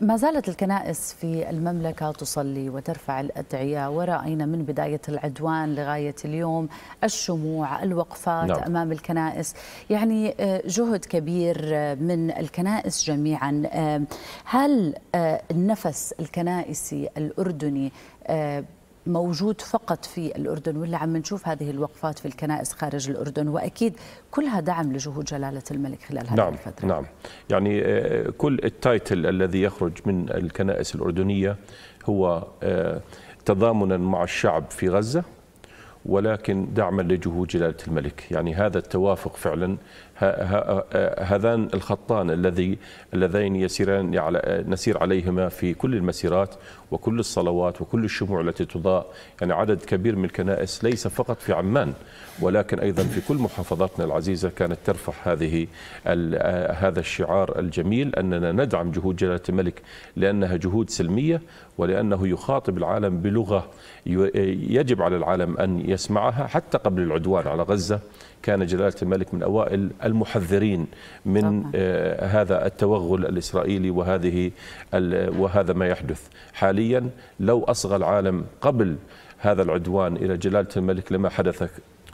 ما زالت الكنائس في المملكة تصلي وترفع الأدعية ورأينا من بداية العدوان لغاية اليوم الشموع الوقفات نعم. أمام الكنائس يعني آه، جهد كبير آه، من الكنائس جميعا آه، هل النفس الكنائسي الأردني موجود فقط في الأردن ولا عم نشوف هذه الوقفات في الكنائس خارج الأردن وأكيد كلها دعم لجهود جلالة الملك خلال هذه نعم الفترة نعم يعني آه، كل التايتل الذي يخرج من الكنائس الأردنية هو آه، تضامنا مع الشعب في غزة ولكن دعما لجهود جلالة الملك يعني هذا التوافق فعلا آه، هذان الخطان الذي اللذين يسيران على نسير عليهما في كل المسيرات وكل الصلوات وكل الشموع التي تضاء يعني عدد كبير من الكنائس ليس فقط في عمان ولكن ايضا في كل محافظاتنا العزيزه كانت ترفع هذه آه، هذا الشعار الجميل اننا ندعم جهود جلاله الملك لانها جهود سلميه ولانه يخاطب العالم بلغه يجب على العالم ان يسمعها حتى قبل العدوان على غزة كان جلالة الملك من أوائل المحذرين من آه هذا التوغل الإسرائيلي وهذه وهذا ما يحدث حاليا لو أصغى العالم قبل هذا العدوان إلى جلالة الملك لما حدث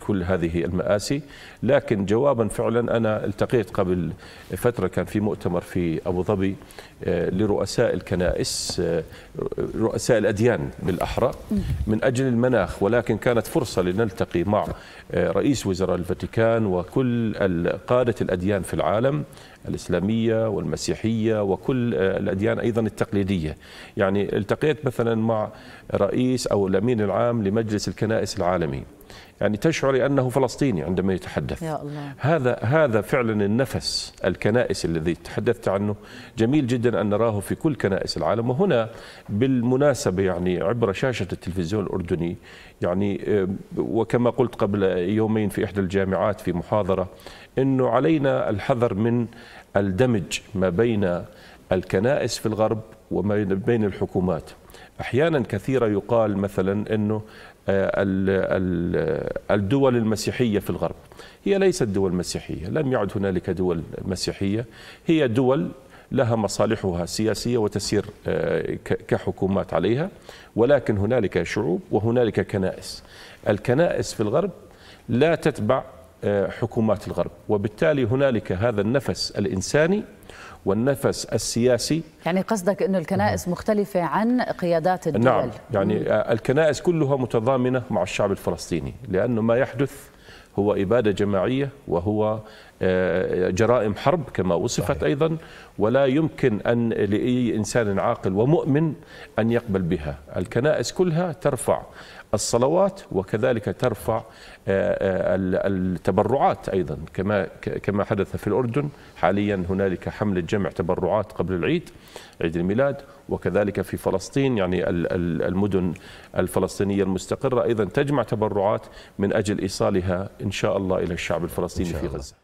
كل هذه المآسي لكن جوابا فعلا أنا التقيت قبل فترة كان في مؤتمر في أبو ظبي آه، لرؤساء الكنائس آه، رؤساء الأديان بالأحرى من أجل المناخ ولكن كانت فرصة لنلتقي مع آه، رئيس وزراء الفاتيكان وكل قادة الأديان في العالم الإسلامية والمسيحية وكل الأديان أيضا التقليدية يعني التقيت مثلا مع رئيس أو الأمين العام لمجلس الكنائس العالمي يعني تشعر أنه فلسطيني عندما يتحدث يا الله. هذا هذا فعلا النفس الكنائس الذي تحدثت عنه جميل جدا أن نراه في كل كنائس العالم وهنا بالمناسبة يعني عبر شاشة التلفزيون الأردني يعني آه، وكما قلت قبل يومين في إحدى الجامعات في محاضرة أنه علينا الحذر من الدمج ما بين الكنائس في الغرب وما بين الحكومات احيانا كثيره يقال مثلا انه آه، الدول المسيحيه في الغرب هي ليست دول مسيحيه لم يعد هنالك دول مسيحيه هي دول لها مصالحها السياسيه وتسير آه، كحكومات عليها ولكن هنالك شعوب وهنالك كنائس الكنائس في الغرب لا تتبع حكومات الغرب وبالتالي هنالك هذا النفس الإنساني والنفس السياسي يعني قصدك انه الكنائس مختلفة عن قيادات الدول نعم يعني الكنائس كلها متضامنة مع الشعب الفلسطيني لأنه ما يحدث هو إبادة جماعية وهو آه، جرائم حرب كما وصفت صحيح. أيضا ولا يمكن أن لأي إنسان عاقل ومؤمن أن يقبل بها الكنائس كلها ترفع الصلوات وكذلك ترفع آه، آه، التبرعات ايضا كما كما حدث في الاردن حاليا هنالك حمله جمع تبرعات قبل العيد عيد الميلاد وكذلك في فلسطين يعني المدن الفلسطينيه المستقره ايضا تجمع تبرعات من اجل ايصالها ان شاء الله الى الشعب الفلسطيني في غزه